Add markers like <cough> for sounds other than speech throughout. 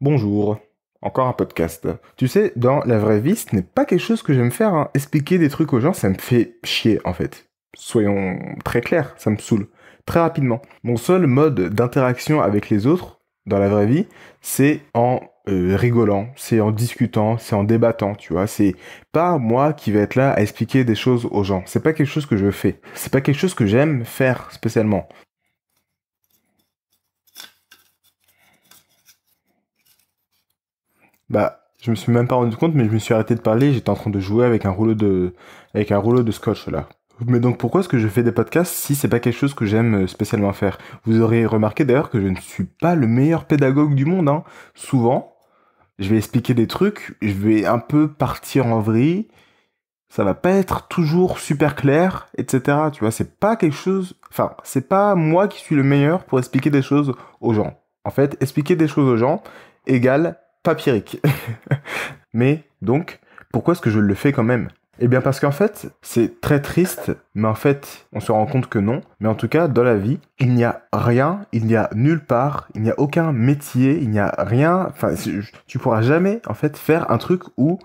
Bonjour. Encore un podcast. Tu sais, dans la vraie vie, ce n'est pas quelque chose que j'aime faire. Hein. Expliquer des trucs aux gens, ça me fait chier en fait. Soyons très clairs, ça me saoule. Très rapidement. Mon seul mode d'interaction avec les autres, dans la vraie vie, c'est en euh, rigolant, c'est en discutant, c'est en débattant, tu vois. C'est pas moi qui vais être là à expliquer des choses aux gens. C'est pas quelque chose que je fais. C'est pas quelque chose que j'aime faire spécialement. bah je me suis même pas rendu compte, mais je me suis arrêté de parler. J'étais en train de jouer avec un rouleau de, avec un rouleau de scotch là. Mais donc pourquoi est-ce que je fais des podcasts si c'est pas quelque chose que j'aime euh, spécialement faire Vous aurez remarqué d'ailleurs que je ne suis pas le meilleur pédagogue du monde. Hein. Souvent, je vais expliquer des trucs, je vais un peu partir en vrille. Ça va pas être toujours super clair, etc. Tu vois, c'est pas quelque chose. Enfin, c'est pas moi qui suis le meilleur pour expliquer des choses aux gens. En fait, expliquer des choses aux gens égale papyrique. <laughs> mais donc, pourquoi est-ce que je le fais quand même eh bien parce qu'en fait, c'est très triste, mais en fait, on se rend compte que non. Mais en tout cas, dans la vie, il n'y a rien, il n'y a nulle part, il n'y a aucun métier, il n'y a rien. Enfin, tu pourras jamais en fait faire un truc où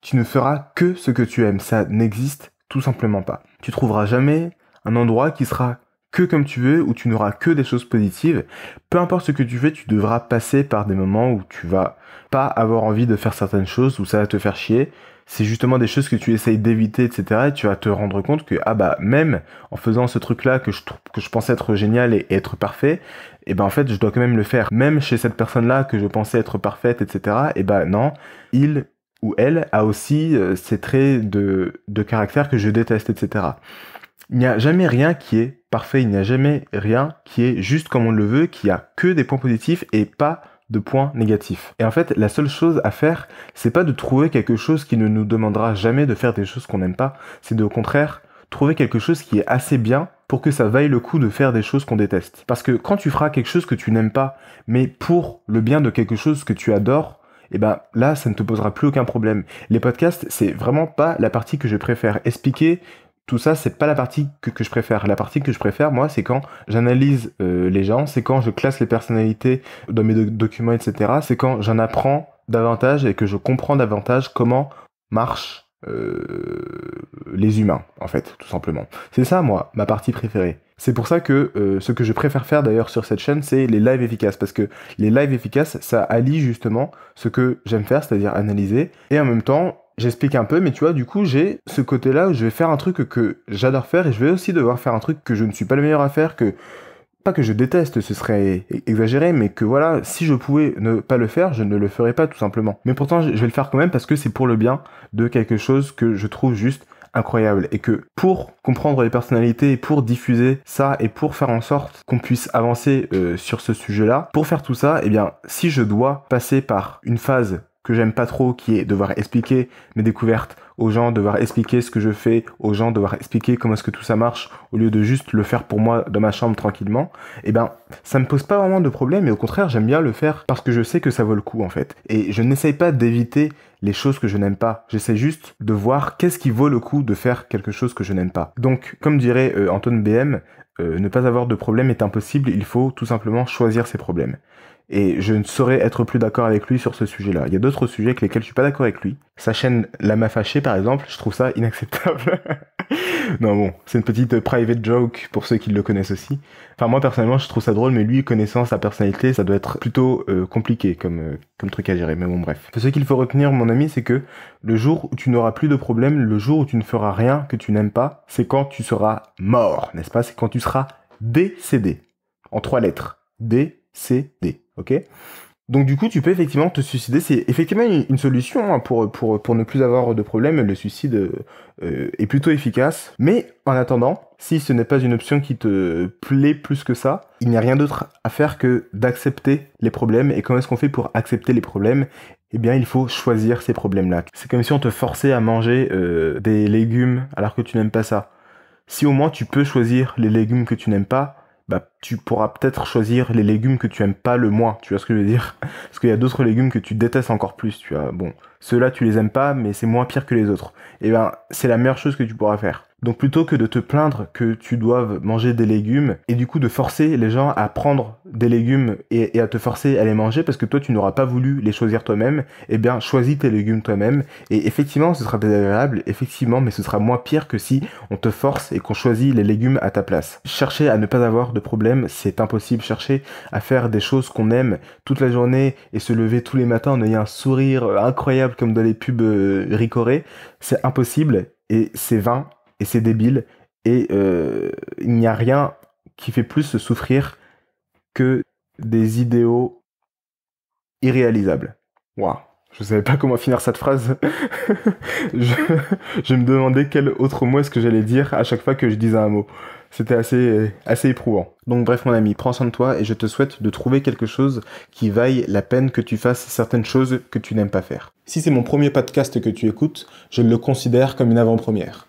tu ne feras que ce que tu aimes. Ça n'existe tout simplement pas. Tu trouveras jamais un endroit qui sera que comme tu veux, où tu n'auras que des choses positives. Peu importe ce que tu fais, tu devras passer par des moments où tu vas pas avoir envie de faire certaines choses, où ça va te faire chier. C'est justement des choses que tu essayes d'éviter, etc. Et tu vas te rendre compte que, ah bah, même en faisant ce truc-là que je, que je pensais être génial et, être parfait, et eh ben en fait, je dois quand même le faire. Même chez cette personne-là que je pensais être parfaite, etc. Et eh ben non, il ou elle a aussi ces euh, traits de, de caractère que je déteste, etc. Il n'y a jamais rien qui est parfait, il n'y a jamais rien qui est juste comme on le veut, qui a que des points positifs et pas de points négatifs. Et en fait, la seule chose à faire, c'est pas de trouver quelque chose qui ne nous demandera jamais de faire des choses qu'on n'aime pas, c'est de, au contraire trouver quelque chose qui est assez bien pour que ça vaille le coup de faire des choses qu'on déteste. Parce que quand tu feras quelque chose que tu n'aimes pas, mais pour le bien de quelque chose que tu adores, et eh ben là, ça ne te posera plus aucun problème. Les podcasts, c'est vraiment pas la partie que je préfère. Expliquer tout ça, c'est pas la partie que, je préfère. La partie que je préfère, moi, c'est quand j'analyse euh, les gens, c'est quand je classe les personnalités dans mes documents, etc. C'est quand j'en apprends davantage et que je comprends davantage comment marchent euh, les humains, en fait, tout simplement. C'est ça, moi, ma partie préférée. C'est pour ça que euh, ce que je préfère faire d'ailleurs sur cette chaîne, c'est les lives efficaces. Parce que les lives efficaces, ça allie justement ce que j'aime faire, c'est-à-dire analyser, et en même temps J'explique un peu, mais tu vois, du coup, j'ai ce côté-là où je vais faire un truc que j'adore faire et je vais aussi devoir faire un truc que je ne suis pas le meilleur à faire, que pas que je déteste, ce serait e-, exagéré, mais que voilà, si je pouvais ne pas le faire, je ne le ferais pas tout simplement. Mais pourtant, je vais le faire quand même parce que c'est pour le bien de quelque chose que je trouve juste incroyable et que pour comprendre les personnalités, et pour diffuser ça et pour faire en sorte qu'on puisse avancer euh, sur ce sujet-là, pour faire tout ça, eh bien, si je dois passer par une phase que j'aime pas trop, qui est devoir expliquer mes découvertes aux gens, devoir expliquer ce que je fais aux gens, devoir expliquer comment est-ce que tout ça marche, au lieu de juste le faire pour moi dans ma chambre tranquillement, eh ben, ça me pose pas vraiment de problème, et au contraire, j'aime bien le faire parce que je sais que ça vaut le coup, en fait. Et je n'essaye pas d'éviter les choses que je n'aime pas. J'essaie juste de voir qu'est-ce qui vaut le coup de faire quelque chose que je n'aime pas. Donc, comme dirait euh, Anton BM, euh, ne pas avoir de problème est impossible, il faut tout simplement choisir ses problèmes. Et je ne saurais être plus d'accord avec lui sur ce sujet-là. Il y a d'autres sujets avec lesquels je suis pas d'accord avec lui. Sa chaîne La Ma Fâchée, par exemple, je trouve ça inacceptable. <laughs> non, bon, c'est une petite private joke pour ceux qui le connaissent aussi. Enfin, moi, personnellement, je trouve ça drôle, mais lui, connaissant sa personnalité, ça doit être plutôt euh, compliqué comme, euh, comme truc à gérer. Mais bon, bref. Ce qu'il faut retenir, mon ami, c'est que le jour où tu n'auras plus de problème, le jour où tu ne feras rien que tu n'aimes pas, c'est quand tu seras mort, n'est-ce pas C'est quand tu seras décédé. En trois lettres. D, C, D ok donc du coup, tu peux effectivement te suicider. C'est effectivement une, solution hein, pour, ne plus avoir de problème. Le suicide euh, est plutôt efficace. Mais en attendant, si ce n'est pas une option qui te plaît plus que ça, il n'y a rien d'autre à faire que d'accepter les problèmes. Et comment est-ce qu'on fait pour accepter les problèmes eh bien, il faut choisir ces problèmes-là. C'est comme si on te forçait à manger euh, des légumes alors que tu n'aimes pas ça. Si au moins tu peux choisir les légumes que tu n'aimes pas, bah, tu pourras peut-être choisir les légumes que tu aimes pas le moins, tu vois ce que je veux dire Parce qu'il y a d'autres légumes que tu détestes encore plus, tu vois. Bon, ceux-là, tu les aimes pas, mais c'est moins pire que les autres. Et eh ben, c'est la meilleure chose que tu pourras faire. Donc plutôt que de te plaindre que tu doives manger des légumes et du coup de forcer les gens à prendre des légumes et, à te forcer à les manger parce que toi tu n'auras pas voulu les choisir toi-même, eh bien choisis tes légumes toi-même et effectivement ce sera désagréable, effectivement mais ce sera moins pire que si on te force et qu'on choisit les légumes à ta place. Chercher à ne pas avoir de problème c'est impossible, chercher à faire des choses qu'on aime toute la journée et se lever tous les matins en ayant un sourire incroyable comme dans les pubs euh, ricorés, c'est impossible et c'est vain et c'est débile. Et euh, il n'y a rien qui fait plus souffrir que des idéaux irréalisables. Waouh, je ne savais pas comment finir cette phrase. <laughs> je, je, me demandais quel autre mot est-ce que j'allais dire à chaque fois que je disais un mot. C'était assez, assez éprouvant. Donc bref mon ami, prends soin de toi et je te souhaite de trouver quelque chose qui vaille la peine que tu fasses certaines choses que tu n'aimes pas faire. Si c'est mon premier podcast que tu écoutes, je le considère comme une avant-première.